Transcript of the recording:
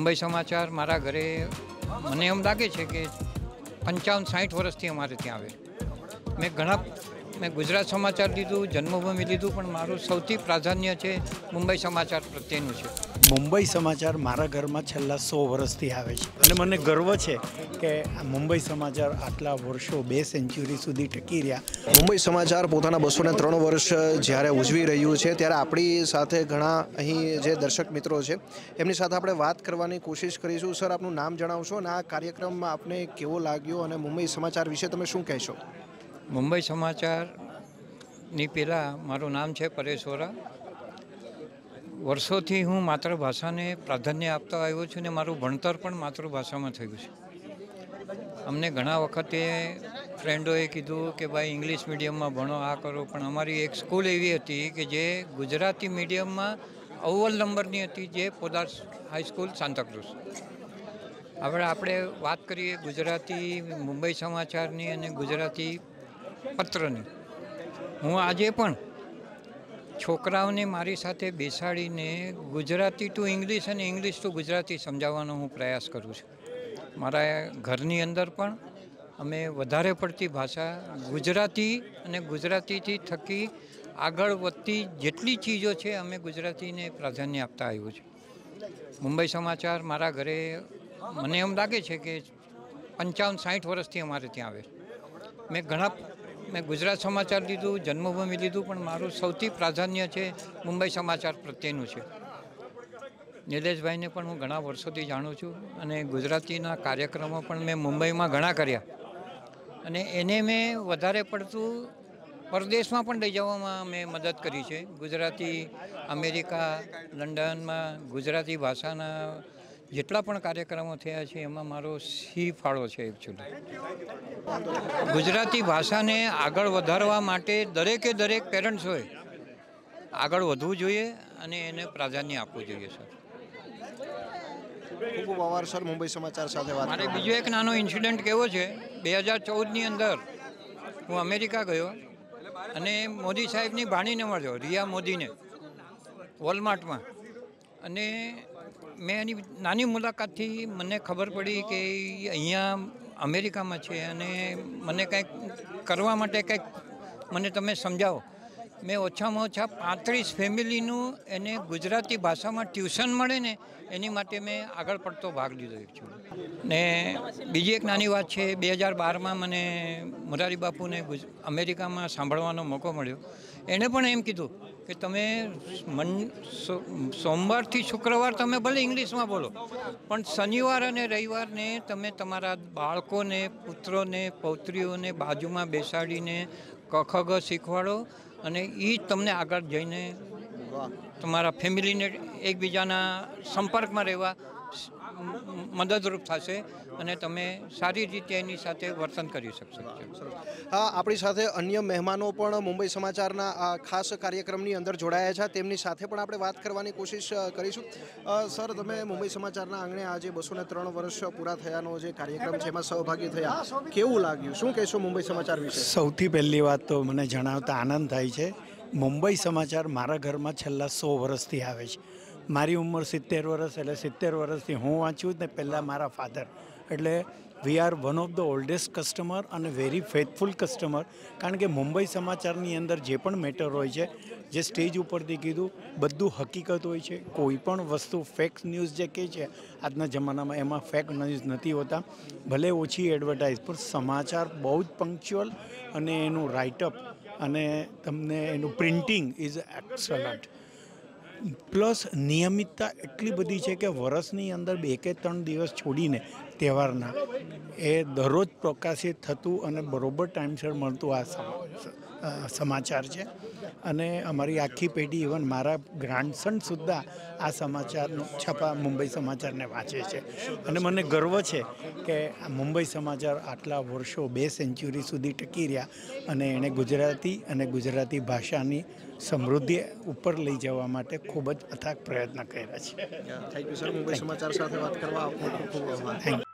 મુંબઈ સમાચાર મારા ઘરે મને એમ લાગે છે કે પંચાવન સાઠ વર્ષથી અમારે ત્યાં આવે મેં ઘણા મેં ગુજરાત સમાચાર લીધું જન્મભૂમિ લીધું પણ મારું સૌથી પ્રાધાન્ય છે મુંબઈ સમાચાર પ્રત્યેનું છે મુંબઈ સમાચાર મારા ઘરમાં છેલ્લા સો વર્ષથી આવે છે અને મને ગર્વ છે કે મુંબઈ સમાચાર આટલા વર્ષો બે સેન્ચુરી સુધી ટકી રહ્યા મુંબઈ સમાચાર પોતાના બસો ને ત્રણ વર્ષ જ્યારે ઉજવી રહ્યું છે ત્યારે આપણી સાથે ઘણા અહીં જે દર્શક મિત્રો છે એમની સાથે આપણે વાત કરવાની કોશિશ કરીશું સર આપનું નામ જણાવશો અને આ કાર્યક્રમમાં આપને કેવો લાગ્યો અને મુંબઈ સમાચાર વિશે તમે શું કહેશો મુંબઈ સમાચારની પહેલાં મારું નામ છે પરેશ વોરા વર્ષોથી હું માતૃભાષાને પ્રાધાન્ય આપતો આવ્યો છું ને મારું ભણતર પણ માતૃભાષામાં થયું છે અમને ઘણા વખતે ફ્રેન્ડોએ કીધું કે ભાઈ ઇંગ્લિશ મીડિયમમાં ભણો આ કરો પણ અમારી એક સ્કૂલ એવી હતી કે જે ગુજરાતી મીડિયમમાં અવ્વલ નંબરની હતી જે પોદાર હાઈસ્કૂલ સાંતાક્રુઝ હવે આપણે વાત કરીએ ગુજરાતી મુંબઈ સમાચારની અને ગુજરાતી પત્રની હું આજે પણ છોકરાઓને મારી સાથે બેસાડીને ગુજરાતી ટુ ઇંગ્લિશ અને ઇંગ્લિશ ટુ ગુજરાતી સમજાવવાનો હું પ્રયાસ કરું છું મારા ઘરની અંદર પણ અમે વધારે પડતી ભાષા ગુજરાતી અને ગુજરાતીથી થકી આગળ વધતી જેટલી ચીજો છે અમે ગુજરાતીને પ્રાધાન્ય આપતા આવ્યું છે મુંબઈ સમાચાર મારા ઘરે મને એમ લાગે છે કે પંચાવન સાઠ વર્ષથી અમારે ત્યાં આવે મેં ઘણા મેં ગુજરાત સમાચાર લીધું જન્મભૂમિ લીધું પણ મારું સૌથી પ્રાધાન્ય છે મુંબઈ સમાચાર પ્રત્યેનું છે નિલેશભાઈને પણ હું ઘણા વર્ષોથી જાણું છું અને ગુજરાતીના કાર્યક્રમો પણ મેં મુંબઈમાં ઘણા કર્યા અને એને મેં વધારે પડતું પરદેશમાં પણ લઈ જવામાં મેં મદદ કરી છે ગુજરાતી અમેરિકા લંડનમાં ગુજરાતી ભાષાના જેટલા પણ કાર્યક્રમો થયા છે એમાં મારો સી ફાળો છે એકચ્યુઅલી ગુજરાતી ભાષાને આગળ વધારવા માટે દરેકે દરેક પેરેન્ટ્સ હોય આગળ વધવું જોઈએ અને એને પ્રાધાન્ય આપવું જોઈએ સર ખૂબ સર મુંબઈ સમાચાર સાથે વાત મારે બીજો એક નાનો ઇન્સિડન્ટ કેવો છે બે હજાર ચૌદની અંદર હું અમેરિકા ગયો અને મોદી સાહેબની ભાણીને મળ્યો રિયા મોદીને વોલમાર્ટમાં અને મેં એની નાની મુલાકાતથી મને ખબર પડી કે અહીંયા અમેરિકામાં છે અને મને કંઈક કરવા માટે કંઈક મને તમે સમજાવો મેં ઓછામાં ઓછા પાંત્રીસ ફેમિલીનું એને ગુજરાતી ભાષામાં ટ્યુશન મળે ને એની માટે મેં આગળ પડતો ભાગ લીધો એકચ્યુઅલી ને બીજી એક નાની વાત છે બે હજાર બારમાં મને મોરારી બાપુને અમેરિકામાં સાંભળવાનો મોકો મળ્યો એણે પણ એમ કીધું કે તમે મન સોમવાર થી શુક્રવાર તમે ભલે ઇંગ્લિશ માં બોલો પણ શનિવાર અને રવિવાર ને તમે તમારા બાળકો ને પુત્રો ને પૌત્રીઓ ને બાજુ માં બેસાડીને ક ખ ગ શીખવાળો અને ઈ જ તમને આગળ જઈને તમારું ફેમિલી ને એકબીજા ના સંપર્કમાં રહેવા મદદરૂપ થશે અને તમે સારી રીતે એની સાથે વર્તન કરી શકશો હા આપણી સાથે અન્ય મહેમાનો પણ મુંબઈ સમાચારના આ ખાસ કાર્યક્રમની અંદર જોડાયા છે તેમની સાથે પણ આપણે વાત કરવાની કોશિશ કરીશું સર તમે મુંબઈ સમાચારના આંગણે આજે બસો ને ત્રણ વર્ષ પૂરા થયાનો જે કાર્યક્રમ છે એમાં સહભાગી થયા કેવું લાગ્યું શું કહેશો મુંબઈ સમાચાર વિશે સૌથી પહેલી વાત તો મને જણાવતા આનંદ થાય છે મુંબઈ સમાચાર મારા ઘરમાં છેલ્લા સો વર્ષથી આવે છે મારી ઉંમર સિત્તેર વર્ષ એટલે સિત્તેર વર્ષથી હું વાંચ્યું ને પહેલાં મારા ફાધર એટલે we are one of the oldest customer અને વેરી ફેથફુલ કસ્ટમર કારણ કે મુંબઈ સમાચારની અંદર જે પણ મેટર હોય છે જે સ્ટેજ ઉપરથી કીધું બધું હકીકત હોય છે કોઈ પણ વસ્તુ ફેક ન્યૂઝ જે કહે છે આજના જમાનામાં એમાં ફેક ન્યૂઝ નથી હોતા ભલે ઓછી એડવર્ટાઇઝ પણ સમાચાર બહુ જ પંક્ચ્યુઅલ અને એનું રાઇટઅપ અને તમને એનું પ્રિન્ટિંગ ઇઝ એક્સલન્ટ પ્લસ નિયમિતતા એટલી બધી છે કે વર્ષની અંદર બે કે ત્રણ દિવસ છોડીને તહેવારના એ દરરોજ પ્રકાશિત થતું અને બરોબર ટાઈમસર મળતું આ સમાજ સમાચાર છે અને અમારી આખી પેઢી ઇવન મારા ગ્રાન્ડસન સુદ્ધા આ સમાચારનું છપા મુંબઈ સમાચારને વાંચે છે અને મને ગર્વ છે કે મુંબઈ સમાચાર આટલા વર્ષો બે સેન્ચુરી સુધી ટકી રહ્યા અને એણે ગુજરાતી અને ગુજરાતી ભાષાની સમૃદ્ધિ ઉપર લઈ જવા માટે ખૂબ જ અથાગ પ્રયત્ન કર્યા છે થેન્ક યુ સર મુંબઈ સમાચાર સાથે વાત કરવા ખૂબ ખૂબ આભાર